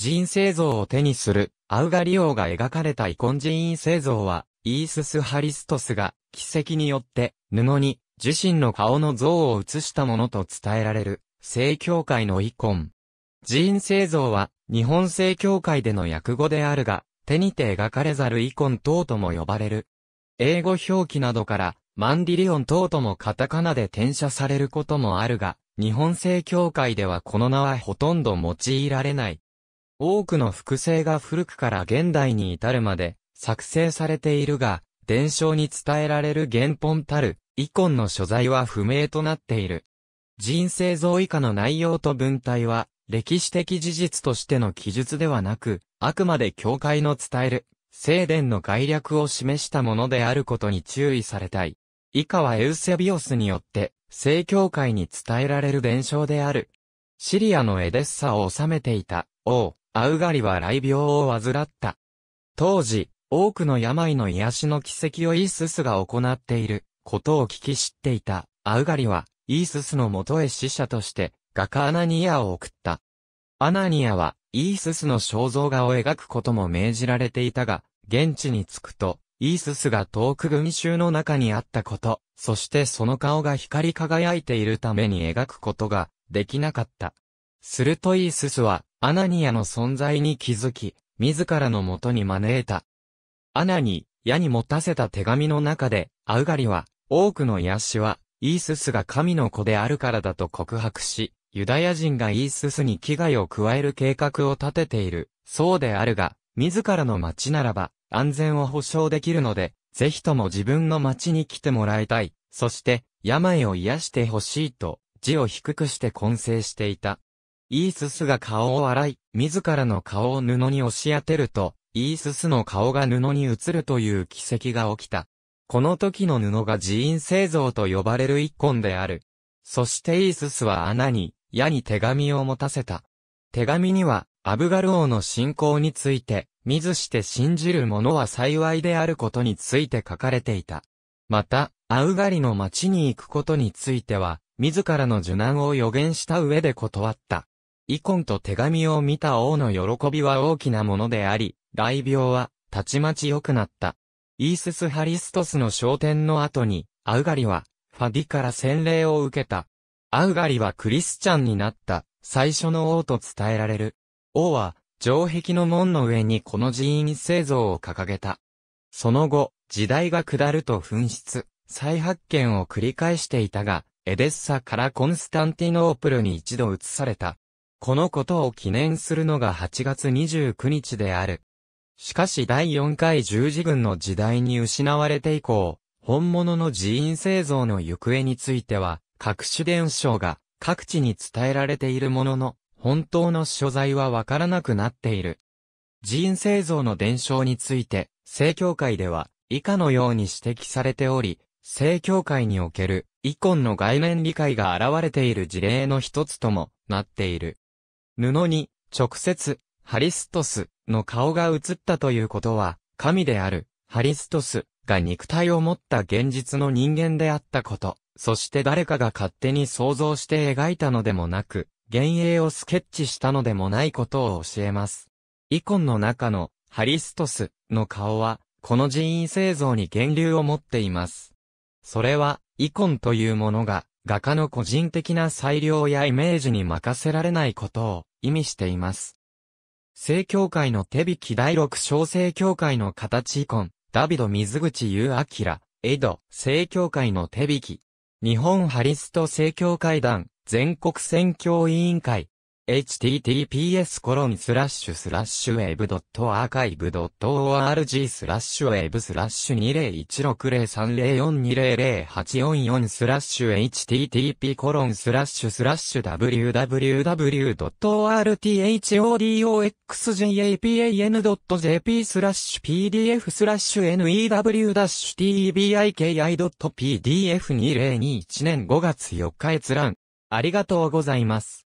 寺院製造を手にするアウガリオが描かれた遺恨寺院製造は、イースス・ハリストスが奇跡によって布に自身の顔の像を写したものと伝えられる正教会の遺恨。寺院製造は日本正教会での訳語であるが、手にて描かれざる遺恨等とも呼ばれる。英語表記などからマンディリオン等ともカタカナで転写されることもあるが、日本正教会ではこの名はほとんど用いられない。多くの複製が古くから現代に至るまで作成されているが、伝承に伝えられる原本たる、イコンの所在は不明となっている。人生像以下の内容と文体は、歴史的事実としての記述ではなく、あくまで教会の伝える、聖伝の概略を示したものであることに注意されたい。以下はエウセビオスによって、聖教会に伝えられる伝承である。シリアのエデッサを治めていた、王、アウガリは雷病を患った。当時、多くの病の癒しの奇跡をイーススが行っていることを聞き知っていたアウガリはイーススの元へ死者として画家アナニアを送った。アナニアはイーススの肖像画を描くことも命じられていたが、現地に着くと、イーススが遠く群衆の中にあったこと、そしてその顔が光り輝いているために描くことができなかった。するとイーススは、アナニアの存在に気づき、自らのもとに招いた。アナに、矢に持たせた手紙の中で、アウガリは、多くの癒しは、イーススが神の子であるからだと告白し、ユダヤ人がイーススに危害を加える計画を立てている、そうであるが、自らの町ならば、安全を保障できるので、ぜひとも自分の町に来てもらいたい。そして、病を癒してほしいと、字を低くして混成していた。イーススが顔を洗い、自らの顔を布に押し当てると、イーススの顔が布に映るという奇跡が起きた。この時の布が寺院製造と呼ばれる一根である。そしてイーススは穴に、矢に手紙を持たせた。手紙には、アブガル王の信仰について、見ずして信じる者は幸いであることについて書かれていた。また、アウガリの町に行くことについては、自らの受難を予言した上で断った。イコンと手紙を見た王の喜びは大きなものであり、大病は、たちまち良くなった。イースス・ハリストスの昇天の後に、アウガリは、ファディから洗礼を受けた。アウガリはクリスチャンになった、最初の王と伝えられる。王は、城壁の門の上にこの寺院製造を掲げた。その後、時代が下ると紛失、再発見を繰り返していたが、エデッサからコンスタンティノープルに一度移された。このことを記念するのが8月29日である。しかし第4回十字軍の時代に失われて以降、本物の寺院製造の行方については、各種伝承が各地に伝えられているものの、本当の所在はわからなくなっている。寺院製造の伝承について、正教会では、以下のように指摘されており、正教会における、イコンの概念理解が現れている事例の一つともなっている。布に直接ハリストスの顔が映ったということは、神であるハリストスが肉体を持った現実の人間であったこと、そして誰かが勝手に想像して描いたのでもなく、幻影をスケッチしたのでもないことを教えます。イコンの中のハリストスの顔は、この人員製造に源流を持っています。それは、イコンというものが、画家の個人的な裁量やイメージに任せられないことを意味しています。正教会の手引き第六小正教会の形イコン、ダビド水口優明、エド、正教会の手引き。日本ハリスト正教会団、全国選挙委員会、https コロンスラッシュスラッシュウェブドットアーカイブドット org スラッシュウェブスラッシュ20160304200844スラッシュ http コロンスラッシュスラッシュ www.rthodioxjapan.jp スラッシュ pdf スラッシュ new-tbiki.pdf2021 年5月4日閲覧ありがとうございます。